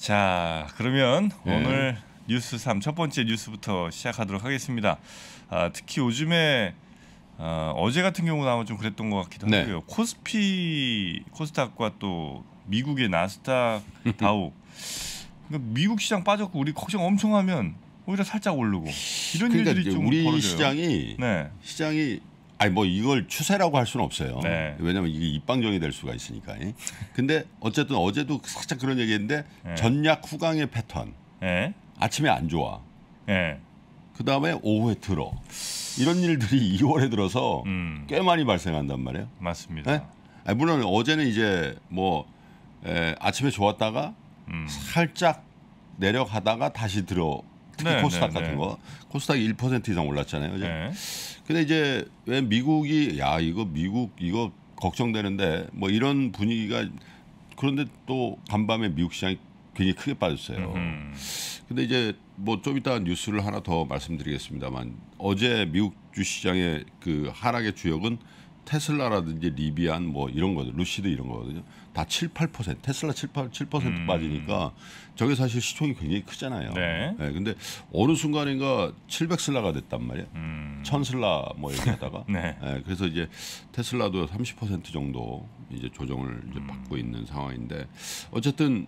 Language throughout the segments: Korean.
자 그러면 예. 오늘 뉴스 3 첫 번째 뉴스부터 시작하도록 하겠습니다. 아, 특히 요즘에 어, 어제 같은 경우는 아마 좀 그랬던 것 같기도 네. 하고요. 코스피 코스닥과 또 미국의 나스닥 다우 그러니까 미국 시장 빠졌고 우리 걱정 엄청 하면 오히려 살짝 오르고 이런 그러니까 일들이 좀 우리 벌어져요. 시장이 네. 시장이 아니 뭐 이걸 추세라고 할 수는 없어요. 네. 왜냐하면 이게 입방정이 될 수가 있으니까. 근데 어쨌든 어제도 살짝 그런 얘기했는데 네. 전략 후강의 패턴. 네. 아침에 안 좋아. 네. 그 다음에 오후에 들어. 이런 일들이 2월에 들어서 음. 꽤 많이 발생한단 말이에요. 맞습니다. 네? 아니 물론 어제는 이제 뭐 에, 아침에 좋았다가 음. 살짝 내려가다가 다시 들어 특히 네, 코스닥 네, 같은 네. 거 코스닥이 1% 이상 올랐잖아요. 그죠? 네. 근데 이제 왜 미국이 야 이거 미국 이거 걱정되는데 뭐 이런 분위기가 그런데 또 간밤에 미국 시장이 굉장히 크게 빠졌어요. 음. 근데 이제 뭐 좀 이따 뉴스를 하나 더 말씀드리겠습니다만 어제 미국 주시장의 그 하락의 주역은 테슬라라든지 리비안 뭐 이런 거 루시드 이런 거거든요. 다 7, 8% 테슬라 7, 8, 7% 음. 빠지니까 저게 사실 시총이 굉장히 크잖아요. 네. 네. 근데 어느 순간인가 700슬라가 됐단 말이에요. 음. 1000슬라 뭐 얘기하다가 네. 네. 그래서 이제 테슬라도 30% 정도 이제 조정을 이제 음. 받고 있는 상황인데 어쨌든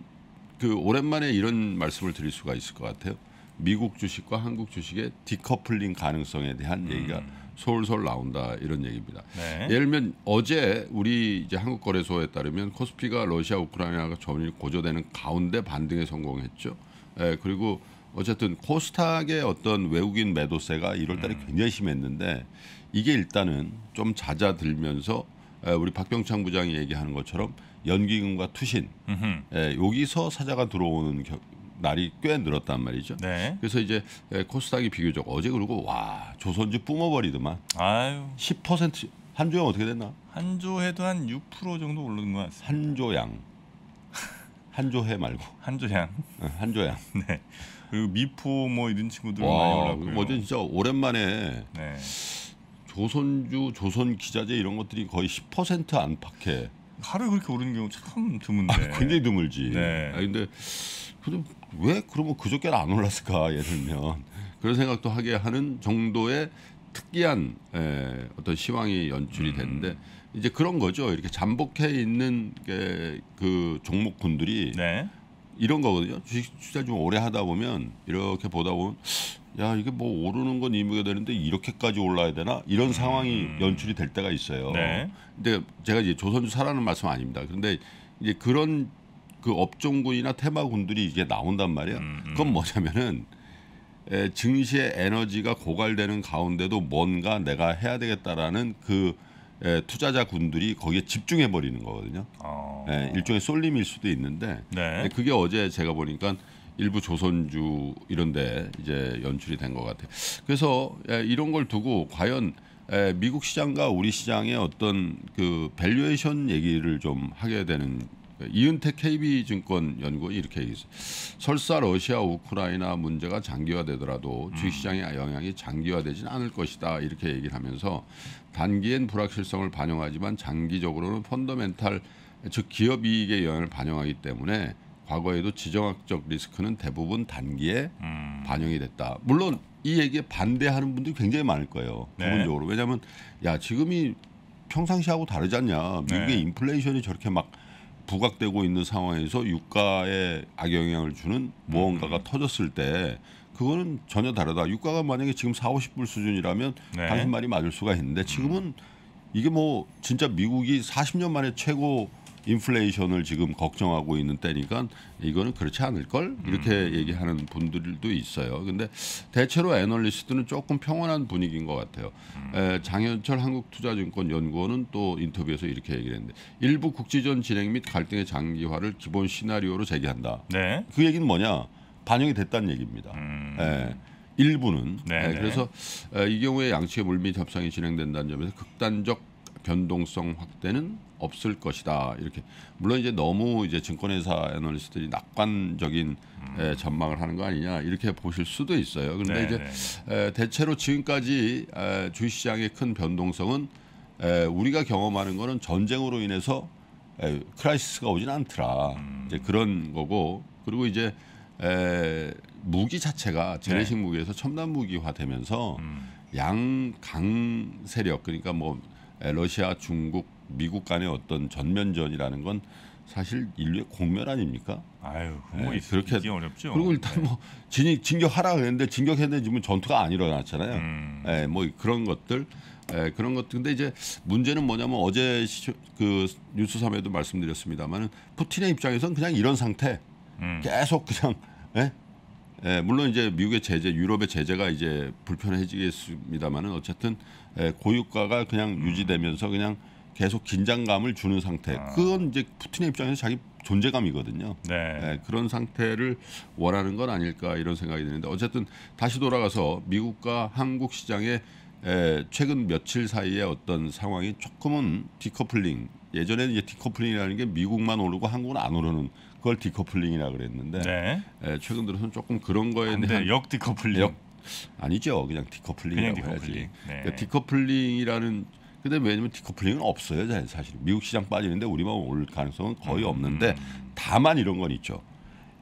그 오랜만에 이런 말씀을 드릴 수가 있을 것 같아요. 미국 주식과 한국 주식의 디커플링 가능성에 대한 음. 얘기가 솔솔 나온다 이런 얘기입니다. 네. 예를 들면 어제 우리 이제 한국 거래소에 따르면 코스피가 러시아 우크라이나가 전일 고조되는 가운데 반등에 성공했죠. 예, 그리고 어쨌든 코스닥의 어떤 외국인 매도세가 1월달에 음. 굉장히 심했는데 이게 일단은 좀 잦아들면서 예, 우리 박병창 부장이 얘기하는 것처럼 연기금과 투신 예, 여기서 사자가 들어오는 날이 꽤 늘었단 말이죠. 네. 그래서 이제 예, 코스닥이 비교적 어제 그러고 와 조선주 뿜어버리더만. 아유. 10% 한조양 어떻게 됐나? 한조해도 한 6% 정도 오르는 것 같습니다. 한조양. 한조해 말고. 한조양. 예, 한조양. 네. 그리고 미포 뭐 이런 친구들 와, 많이 올랐고요. 어제 진짜 오랜만에 네. 조선주 조선 기자재 이런 것들이 거의 10% 안팎에 하루에 그렇게 오르는 경우 참 드문데. 아, 굉장히 드물지. 네. 아, 근데 그럼 왜 그러면 그저께는 안 올랐을까 예를 들면 그런 생각도 하게 하는 정도의 특이한 에, 예, 어떤 시황이 연출이 음. 됐는데 이제 그런 거죠. 이렇게 잠복해 있는 게, 그 종목군들이 네. 이런 거거든요. 주식 투자 좀 오래 하다 보면 이렇게 보다 보면 야 이게 뭐 오르는 건 이무게 되는데 이렇게까지 올라야 되나 이런 음. 상황이 음. 연출이 될 때가 있어요. 네. 근데 제가 이제 조선주 사라는 말씀 아닙니다. 그런데 이제 그런 그 업종군이나 테마군들이 이제 나온단 말이야. 음, 음. 그건 뭐냐면은 에, 증시의 에너지가 고갈되는 가운데도 뭔가 내가 해야 되겠다라는 그 에, 투자자 군들이 거기에 집중해 버리는 거거든요. 어. 에, 일종의 쏠림일 수도 있는데 네. 그게 어제 제가 보니까 일부 조선주 이런데 이제 연출이 된 것 같아요. 그래서 예, 이런 걸 두고 과연 예, 미국 시장과 우리 시장의 어떤 그 밸류에이션 얘기를 좀 하게 되는 예, 이은택 KB증권 연구원 이렇게 얘기했어요. 설사 러시아 우크라이나 문제가 장기화되더라도 음. 주식시장의 영향이 장기화되진 않을 것이다 이렇게 얘기를 하면서 단기엔 불확실성을 반영하지만 장기적으로는 펀더멘탈 즉 기업 이익의 영향을 반영하기 때문에 과거에도 지정학적 리스크는 대부분 단기에 음. 반영이 됐다. 물론 이 얘기에 반대하는 분들이 굉장히 많을 거예요. 네. 기본적으로 왜냐하면 야 지금이 평상시하고 다르지 않냐. 미국의 네. 인플레이션이 저렇게 막 부각되고 있는 상황에서 유가에 악영향을 주는 무언가가 음. 터졌을 때 그거는 전혀 다르다. 유가가 만약에 지금 4, 50불 수준이라면 네. 당신 말이 맞을 수가 있는데 지금은 음. 이게 뭐 진짜 미국이 40년 만에 최고 인플레이션을 지금 걱정하고 있는 때니까 이거는 그렇지 않을 걸 이렇게 음. 얘기하는 분들도 있어요. 근데 대체로 애널리스트는 조금 평온한 분위기인 것 같아요. 음. 에, 장현철 한국투자증권연구원은 또 인터뷰에서 이렇게 얘기를 했는데 일부 국지전 진행 및 갈등의 장기화를 기본 시나리오로 제기한다. 네. 그 얘기는 뭐냐 반영이 됐다는 얘기입니다. 음. 에, 일부는 네, 네. 그래서 에, 이 경우에 양측의 물밑 협상이 진행된다는 점에서 극단적 변동성 확대는 없을 것이다. 이렇게 물론 이제 너무 이제 증권회사 애널리스트들이 낙관적인 음. 에, 전망을 하는 거 아니냐 이렇게 보실 수도 있어요. 그런데 네네. 이제 네, 네. 에, 대체로 지금까지 에, 주식시장의 큰 변동성은 에, 우리가 경험하는 거는 전쟁으로 인해서 에, 크라이시스가 오진 않더라. 음. 이제 그런 거고 그리고 이제 에, 무기 자체가 재래식 네. 무기에서 첨단 무기화되면서 음. 양강 세력 그러니까 뭐 예, 러시아, 중국, 미국 간의 어떤 전면전이라는 건 사실 인류의 공멸 아닙니까? 아유, 예, 뭐 네, 그렇게 어렵죠. 그리고 일단 네. 뭐진 진격하라 그랬는데 진격했는데 지금 전투가 안 일어났잖아요. 음. 네, 뭐 그런 것들, 네, 그런 것. 들 근데 이제 문제는 뭐냐면 어제 그 뉴스 3에도 말씀드렸습니다만은 푸틴의 입장에선 그냥 이런 상태, 음. 계속 그냥 예? 예, 물론 이제 미국의 제재, 유럽의 제재가 이제 불편해지겠습니다만은 어쨌든 예, 고유가가 그냥 유지되면서 그냥 계속 긴장감을 주는 상태. 아. 그건 이제 푸틴의 입장에서 자기 존재감이거든요. 네. 예, 그런 상태를 원하는 건 아닐까 이런 생각이 드는데 어쨌든 다시 돌아가서 미국과 한국 시장의 예, 최근 며칠 사이에 어떤 상황이 조금은 디커플링 예전에는 이제 디커플링이라는 게 미국만 오르고 한국은 안 오르는 그걸 디커플링이라 그랬는데 네. 예, 최근 들어서는 조금 그런 거에 대한 역 디커플링 역, 아니죠 그냥 디커플링이라고 그냥 디커플링. 해야지 그러니까 네. 그러니까 디커플링이라는 근데 왜냐면 디커플링은 없어요 사실 미국 시장 빠지는데 우리만 올 가능성은 거의 음. 없는데 음. 다만 이런 건 있죠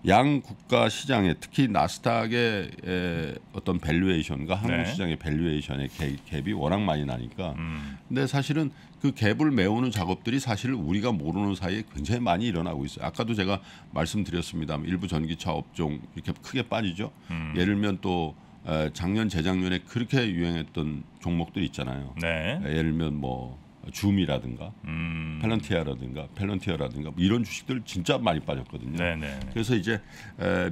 양 국가 시장에 특히 나스닥의 에, 어떤 밸류에이션과 네. 한국 네. 시장의 밸류에이션의 갭, 갭이 워낙 많이 나니까 음. 근데 사실은 그 갭을 메우는 작업들이 사실 우리가 모르는 사이에 굉장히 많이 일어나고 있어요. 아까도 제가 말씀드렸습니다만 일부 전기차 업종 이렇게 크게 빠지죠. 음. 예를 들면 또 작년 재작년에 그렇게 유행했던 종목들 있잖아요. 네. 예를 들면 뭐 줌이라든가 음. 펠런티아라든가 펠런티어라든가 뭐 이런 주식들 진짜 많이 빠졌거든요. 네네. 네, 네. 그래서 이제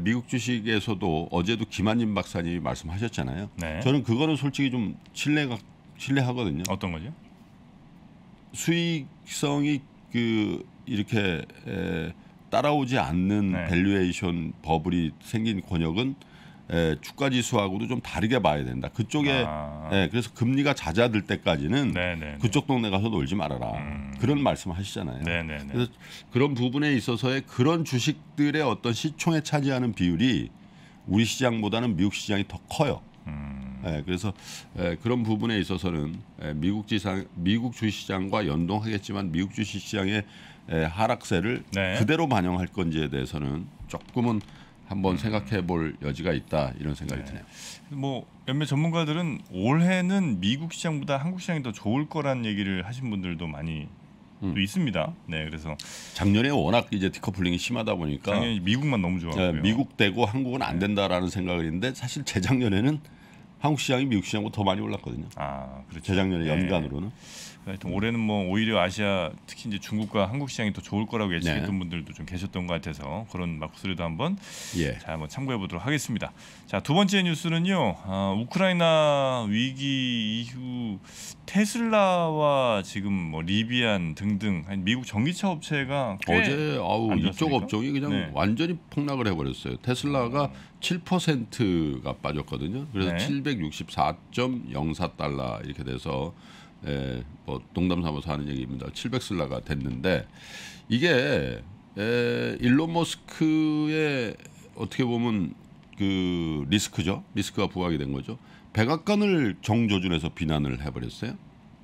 미국 주식에서도 어제도 김한진 박사님이 말씀하셨잖아요. 네. 저는 그거는 솔직히 좀 신뢰가 신뢰하거든요. 어떤 거죠? 수익성이 그 이렇게 에, 따라오지 않는 네. 밸류에이션 버블이 생긴 권역은 에, 주가 지수하고도 좀 다르게 봐야 된다. 그쪽에 아. 에, 예, 그래서 금리가 잦아들 때까지는 네네네. 네, 네. 그쪽 동네 가서 놀지 말아라. 음. 그런 말씀하시잖아요. 네네네. 네. 그래서 그런 부분에 있어서의 그런 주식들의 어떤 시총에 차지하는 비율이 우리 시장보다는 미국 시장이 더 커요. 음. 예, 그래서 예, 그런 부분에 있어서는 예, 미국 지상 미국 주시장과 연동하겠지만 미국 주시장의 예, 하락세를 네. 그대로 반영할 건지에 대해서는 조금은 한번 음. 생각해 볼 여지가 있다 이런 생각이 네. 드네요. 뭐 몇몇 전문가들은 올해는 미국 시장보다 한국 시장이 더 좋을 거란 얘기를 하신 분들도 많이 음. 있습니다. 네, 그래서 작년에 워낙 이제 디커플링이 심하다 보니까 미국만 너무 좋아. 네, 예, 미국 되고 한국은 안 된다라는 생각을했는데 사실 재작년에는 한국 시장이 미국 시장보다 더 많이 올랐거든요. 아, 그렇죠. 재작년에 네. 연간으로는. 그 하여튼 올해는 뭐 오히려 아시아 특히 이제 중국과 한국 시장이 더 좋을 거라고 네. 예측했던 네. 분들도 좀 계셨던 것 같아서 그런 막소리도 한번 예. 자 한번 참고해 보도록 하겠습니다. 자두 번째 뉴스는요. 아, 우크라이나 위기 이후 테슬라와 지금 뭐 리비안 등등 미국 전기차 업체가 어제 아우 이쪽 업종이 그냥 네. 완전히 폭락을 해버렸어요. 테슬라가 음. 7%가 빠졌거든요. 그래서 네. 764.04달러 이렇게 돼서 에, 예, 뭐 농담 삼아서 하는 얘기입니다. 700슬라가 됐는데 이게 에, 예, 일론 머스크의 어떻게 보면 그 리스크죠. 리스크가 부각이 된 거죠. 백악관을 정조준에서 비난을 해버렸어요. 예.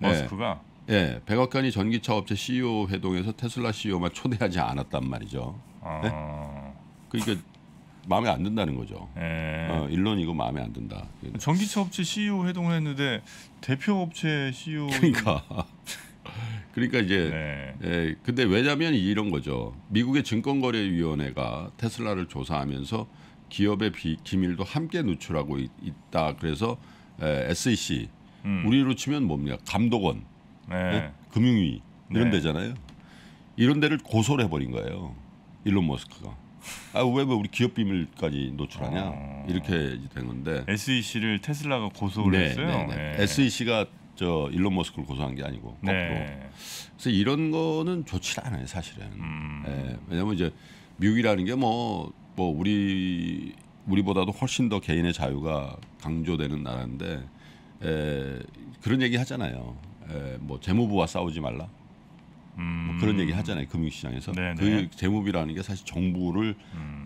머스크가 예, 예 백악관이 전기차 업체 CEO 회동에서 테슬라 CEO만 초대하지 않았단 말이죠. 아... 네? 그러니까 마음에 안 든다는 거죠. 네. 어, 일론 이거 마음에 안 든다. 전기차 업체 CEO 회동을 했는데 대표 업체 CEO 그러니까 그러니까 이제 네. 에, 예, 근데 왜냐하면 이런 거죠. 미국의 증권거래위원회가 테슬라를 조사하면서 기업의 비, 기밀도 함께 누출하고 있, 다 그래서 에, 예, SEC 음. 우리로 치면 뭡니까 감독원, 네. 네? 금융위 이런 네. 데잖아요. 이런 데를 고소를 해버린 거예요. 일론 머스크가. 아왜왜 우리 기업 비밀까지 노출하냐 아. 이렇게 된 건데 SEC를 테슬라가 고소를 네, 했어요. 네, 네. 네. SEC가 저 일론 머스크를 고소한 게 아니고 네. 거꾸로. 그래서 이런 거는 좋지 않아요 사실은. 음. 예, 네. 왜냐하면 이제 미국이라는 게뭐뭐 뭐 우리 우리보다도 훨씬 더 개인의 자유가 강조되는 나라인데 에, 그런 얘기 하잖아요. 에, 뭐 재무부와 싸우지 말라. 뭐 음. 뭐 그런 얘기 하잖아요 금융시장에서 네네. 그 네. 재무비라는 게 사실 정부를 음.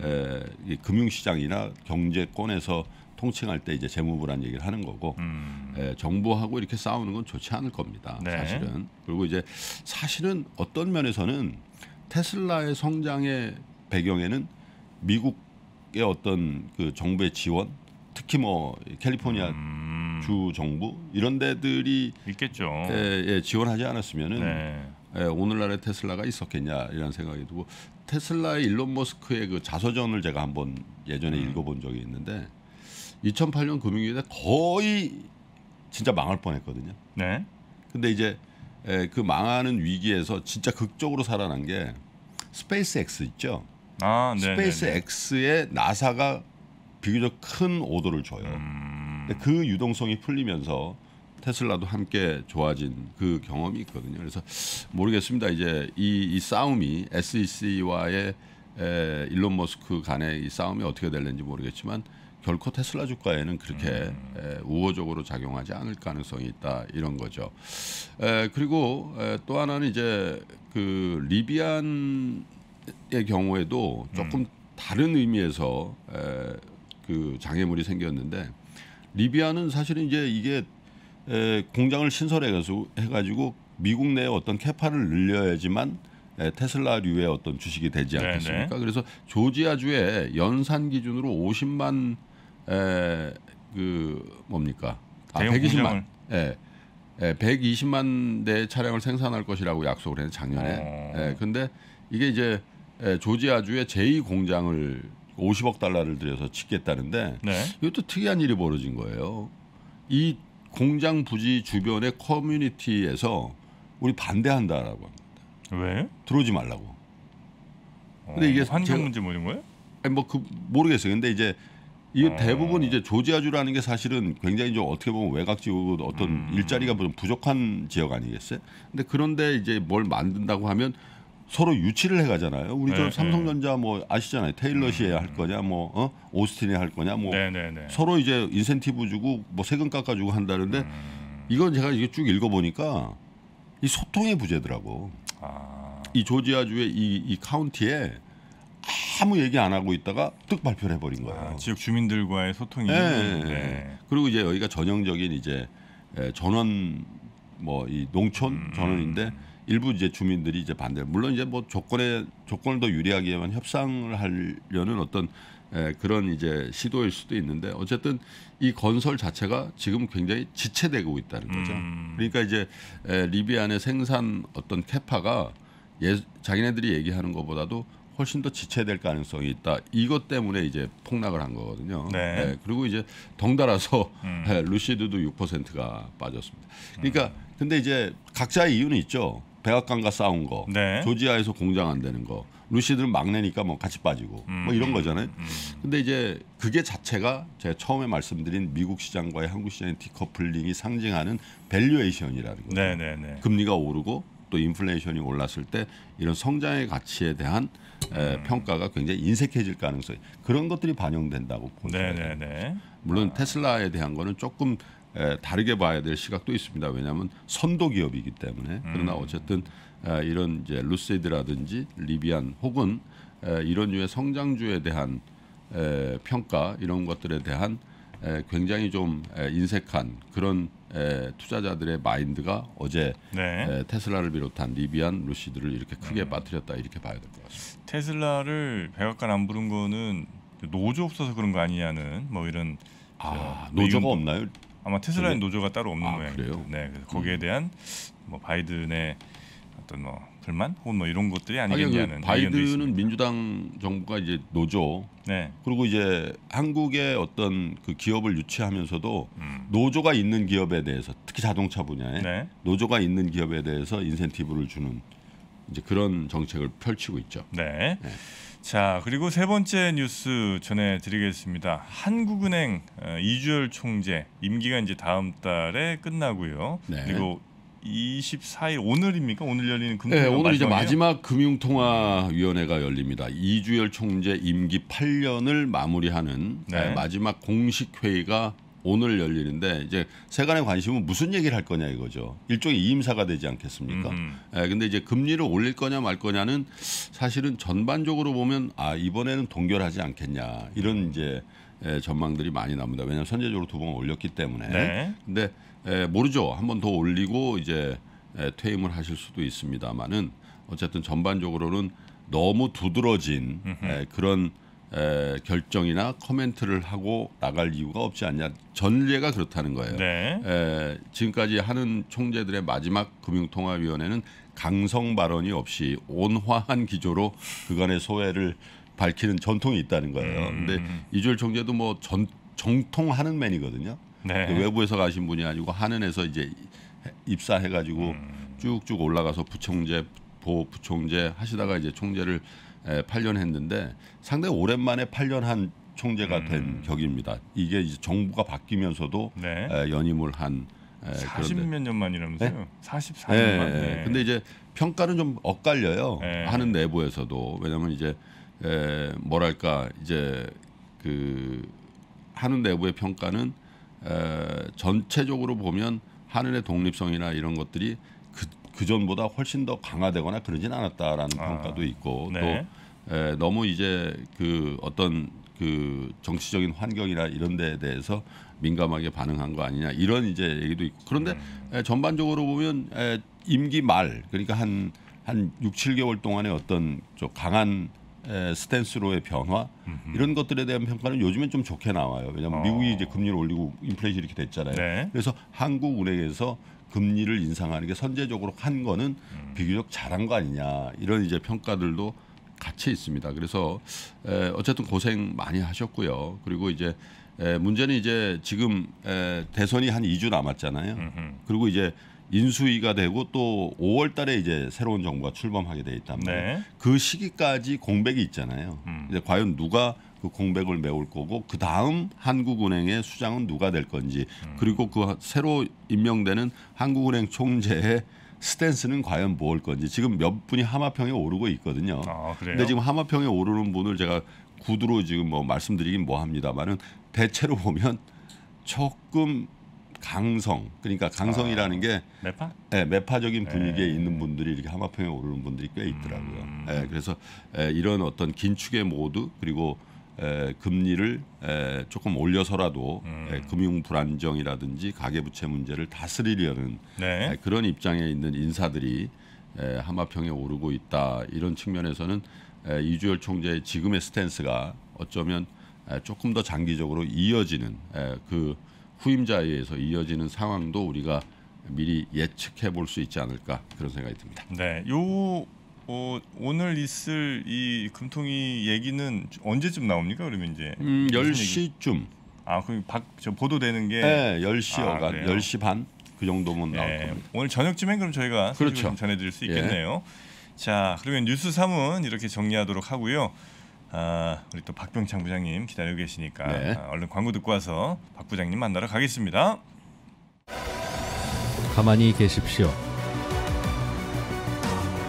에, 금융시장이나 경제권에서 통칭할 때 이제 재무부란 얘기를 하는 거고 음. 에, 정부하고 이렇게 싸우는 건 좋지 않을 겁니다 네. 사실은 그리고 이제 사실은 어떤 면에서는 테슬라의 성장의 배경에는 미국의 어떤 그 정부의 지원 특히 뭐 캘리포니아 음. 주 정부 이런 데들이 있겠죠. 예, 예 지원하지 않았으면은 네. 예, 오늘날의 테슬라가 있었겠냐 이런 생각이 들고 테슬라의 일론 머스크의 그 자서전을 제가 한번 예전에 음. 읽어본 적이 있는데 2008년 금융위기때 거의 진짜 망할 뻔했거든요. 네. 근데 이제 예, 그 망하는 위기에서 진짜 극적으로 살아난 게 스페이스X 있죠. 아, 네, 네, 네. 스페이스X에 나사가 비교적 큰 오도를 줘요. 음... 근데 그 유동성이 풀리면서 테슬라도 함께 좋아진 그 경험이 있거든요. 그래서 모르겠습니다. 이제 이, 이 싸움이 SEC와의 에, 일론 머스크 간의 이 싸움이 어떻게 될는지 모르겠지만 결코 테슬라 주가에는 그렇게 음. 에, 우호적으로 작용하지 않을 가능성이 있다 이런 거죠. 에, 그리고 에, 또 하나는 이제 그 리비안의 경우에도 조금 음. 다른 의미에서 에, 그 장애물이 생겼는데 리비아는 사실은 이제 이게 에, 공장을 신설해가지고 해가지고 미국 내에 어떤 캐파를 늘려야지만 에, 테슬라류의 어떤 주식이 되지 네, 않겠습니까? 네네. 그래서 조지아주의 연산 기준으로 50만 에, 그 뭡니까? 아, 120만. 예. 예, 120만 대 차량을 생산할 것이라고 약속을 했는 작년에. 어. 예, 근데 이게 이제 예, 조지아주의 제2 공장을 50억 달러를 들여서 짓겠다는데 네. 이것도 특이한 일이 벌어진 거예요. 이 공장 부지 주변의 커뮤니티에서 우리 반대한다라고 합니다. 왜? 들어오지 말라고. 어, 근데 이게 환경 문제 뭐인 거예요? 아니 뭐그 모르겠어요. 근데 이제 이 어. 대부분 이제 조지아주라는 게 사실은 굉장히 좀 어떻게 보면 외곽 지구 어떤 음. 일자리가 좀 부족한 지역 아니겠어요? 근데 그런데 이제 뭘 만든다고 하면 서로 유치를 해가잖아요. 우리 저 네, 네. 삼성전자 뭐 아시잖아요. 테일러시에 음. 할 거냐, 뭐 어? 오스틴에 할 거냐, 뭐 네, 네, 서로 이제 인센티브 주고 뭐 세금 깎아주고 한다는데 음. 이건 제가 이게 쭉 읽어보니까 이 소통의 부재더라고. 아. 이 조지아주의 이, 이 카운티에 아무 얘기 안 하고 있다가 뜩 발표를 해버린 거예요. 아, 지역 주민들과의 소통이. 네, 네. 그리고 이제 여기가 전형적인 이제 전원 뭐 이 농촌 음. 전원인데 일부 이제 주민들이 이제 반대. 물론 이제 뭐 조건에 조건을 더 유리하게만 협상을 하려는 어떤 에, 그런 이제 시도일 수도 있는데 어쨌든 이 건설 자체가 지금 굉장히 지체되고 있다는 거죠. 음. 그러니까 이제 에, 리비안의 생산 어떤 캐파가 예, 자기네들이 얘기하는 것보다도 훨씬 더 지체될 가능성이 있다. 이것 때문에 이제 폭락을 한 거거든요. 네. 네. 그리고 이제 덩달아서 음. 예, 루시드도 6%가 빠졌습니다. 음. 그러니까 음. 근데 이제 각자의 이유는 있죠. 백악관과 싸운 거, 네. 조지아에서 공장 안 되는 거, 루시드는 막내니까 뭐 같이 빠지고 뭐 음. 뭐 이런 음, 거잖아요. 음. 근데 이제 그게 자체가 제가 처음에 말씀드린 미국 시장과의 한국 시장의 디커플링이 상징하는 밸류에이션이라는 거죠. 네네네. 네, 네. 금리가 오르고 또 인플레이션이 올랐을 때 이런 성장의 가치에 대한 음. 에, 평가가 굉장히 인색해질 가능성이 그런 것들이 반영된다고 보죠. 네네네. 네. 물론 아. 테슬라에 대한 거는 조금 다르게 봐야 될 시각도 있습니다. 왜냐하면 선도 기업이기 때문에 음. 그러나 어쨌든 이런 이제 루세이드라든지 리비안 혹은 이런 유의 성장주에 대한 평가 이런 것들에 대한 굉장히 좀 인색한 그런 투자자들의 마인드가 어제 네. 테슬라를 비롯한 리비안 루시드를 이렇게 크게 음. 빠뜨렸다 이렇게 봐야 될 것 같습니다. 테슬라를 백악관 안 부른 거는 노조 없어서 그런 거 아니냐는 뭐 이런 아, 노조가 없나요? 아마 테슬라의 노조가 따로 없는 아, 모양이에요. 네, 음. 거기에 대한 뭐 바이든의 어떤 뭐 불만 혹은 뭐 이런 것들이 아니겠냐는 아니, 그 바이든은 민주당 정부가 이제 노조 네. 그리고 이제 한국의 어떤 그 기업을 유치하면서도 음. 노조가 있는 기업에 대해서 특히 자동차 분야에 네. 노조가 있는 기업에 대해서 인센티브를 주는 이제 그런 정책을 펼치고 있죠. 네. 네. 자 그리고 세 번째 뉴스 전해드리겠습니다. 한국은행 어, 이주열 총재 임기가 이제 다음 달에 끝나고요. 네. 그리고 24일 오늘입니까? 오늘 열리는 금통위 네, 오늘 이제 마지막 금융통화위원회가 열립니다. 이주열 총재 임기 8년을 마무리하는 네. 네. 마지막 공식 회의가 오늘 열리는데 이제 세간의 관심은 무슨 얘기를 할 거냐 이거죠. 일종의 이임사가 되지 않겠습니까? 음. 예, 근데 이제 금리를 올릴 거냐 말 거냐는 사실은 전반적으로 보면 아 이번에는 동결하지 않겠냐 이런 음. 이제 에, 예, 전망들이 많이 나옵니다 왜냐하면 선제적으로 두 번 올렸기 때문에. 네. 근데 예, 모르죠. 한 번 더 올리고 이제 에, 예, 퇴임을 하실 수도 있습니다만은 어쨌든 전반적으로는 너무 두드러진 에, 예, 그런. 에, 결정이나 커멘트를 하고 나갈 이유가 없지 않냐 전례가 그렇다는 거예요. 네. 에, 지금까지 하는 총재들의 마지막 금융통화위원회는 강성 발언이 없이 온화한 기조로 그간의 소외를 밝히는 전통이 있다는 거예요. 음. 근데 이주열 총재도 뭐 전, 정통 하는맨이거든요 네. 그 외부에서 가신 분이 아니고 한은에서 이제 입사해가지고 음. 쭉쭉 올라가서 부총재, 보부총재 하시다가 이제 총재를 에, 예, 8년 했는데 상당히 오랜만에 8년 한 총재가 음. 된 격입니다. 이게 이제 정부가 바뀌면서도 네. 에, 예, 연임을 한 40몇 예, 년 만이라면서요? 네? 44년 네, 만. 네. 근데 이제 평가는 좀 엇갈려요. 네. 하는 내부에서도 왜냐하면 이제 에, 뭐랄까 이제 그 하는 내부의 평가는 에, 전체적으로 보면 하늘의 독립성이나 이런 것들이 그 전보다 훨씬 더 강화되거나 그러진 않았다라는 아, 평가도 있고 네. 또 에, 너무 이제 그 어떤 그 정치적인 환경이나 이런 데에 대해서 민감하게 반응한 거 아니냐 이런 이제 얘기도 있고 그런데 음. 에, 전반적으로 보면 에, 임기 말 그러니까 한한 한 6, 7개월 동안의 어떤 좀 강한 에, 스탠스로의 변화 음흠. 이런 것들에 대한 평가는 요즘엔 좀 좋게 나와요. 왜냐하면 어. 미국이 이제 금리를 올리고 인플레이션이 이렇게 됐잖아요. 네. 그래서 한국 은행에서 금리를 인상하는 게 선제적으로 한 거는 음. 비교적 잘한 거 아니냐 이런 이제 평가들도 같이 있습니다. 그래서 에, 어쨌든 고생 많이 하셨고요. 그리고 이제 에, 문제는 이제 지금 에, 대선이 한 2주 남았잖아요. 음흠. 그리고 이제 인수위가 되고 또 5월 달에 이제 새로운 정부가 출범하게 돼 있단 말이에요. 네. 그 시기까지 공백이 있잖아요. 음. 이제 과연 누가 그 공백을 메울 거고 그 다음 한국은행의 수장은 누가 될 건지 음. 그리고 그 새로 임명되는 한국은행 총재의 스탠스는 과연 무일 건지 지금 몇 분이 하마평에 오르고 있거든요. 아, 그래요? 근데 지금 하마평에 오르는 분을 제가 구두로 지금 뭐 말씀드리긴 뭐합니다만은 대체로 보면 조금 강성 그러니까 강성이라는 아, 게 매파? 네, 매파적인 예. 분위기에 네. 있는 분들이 이렇게 하마평에 오르는 분들이 꽤 있더라고요. 음. 네, 그래서 에, 이런 어떤 긴축의 모드 그리고 에, 금리를 에, 조금 올려서라도 음. 에, 금융 불안정이라든지 가계부채 문제를 다스리려는 네. 에, 그런 입장에 있는 인사들이 에, 하마평에 오르고 있다 이런 측면에서는 에, 이주열 총재의 지금의 스탠스가 어쩌면 에, 조금 더 장기적으로 이어지는 에, 그 후임자에 서 이어지는 상황도 우리가 미리 예측해 볼 수 있지 않을까 그런 생각이 듭니다. 네, 요 어, 오늘 있을 이 금통위 얘기는 언제쯤 나옵니까? 그러면 이제 음, 10시쯤. 아, 그럼 박 저 보도되는 게 네, 10시여간 아, 0시반그 그러니까 정도면 네, 나올 겁니다. 오늘 저녁쯤엔 그럼 저희가 그렇죠. 전해 드릴 수 예. 있겠네요. 예. 자, 그러면 뉴스 3은 이렇게 정리하도록 하고요. 아, 우리 또 박병창 부장님 기다리고 계시니까 네. 아, 얼른 광고 듣고 와서 박 부장님 만나러 가겠습니다. 가만히 계십시오.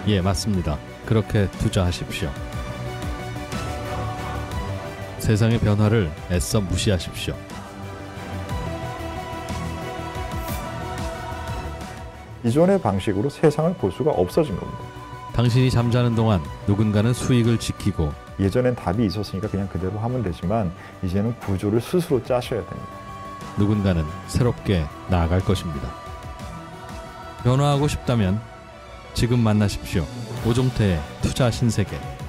예, 맞습니다. 그렇게 투자하십시오. 세상의 변화를 애써 무시하십시오. 기존의 방식으로 세상을 볼 수가 없어진 겁니다. 당신이 잠자는 동안 누군가는 수익을 지키고 예전엔 답이 있었으니까 그냥 그대로 하면 되지만 이제는 구조를 스스로 짜셔야 됩니다. 누군가는 새롭게 나아갈 것입니다. 변화하고 싶다면 지금 만나십시오. 오종태의 투자 신세계.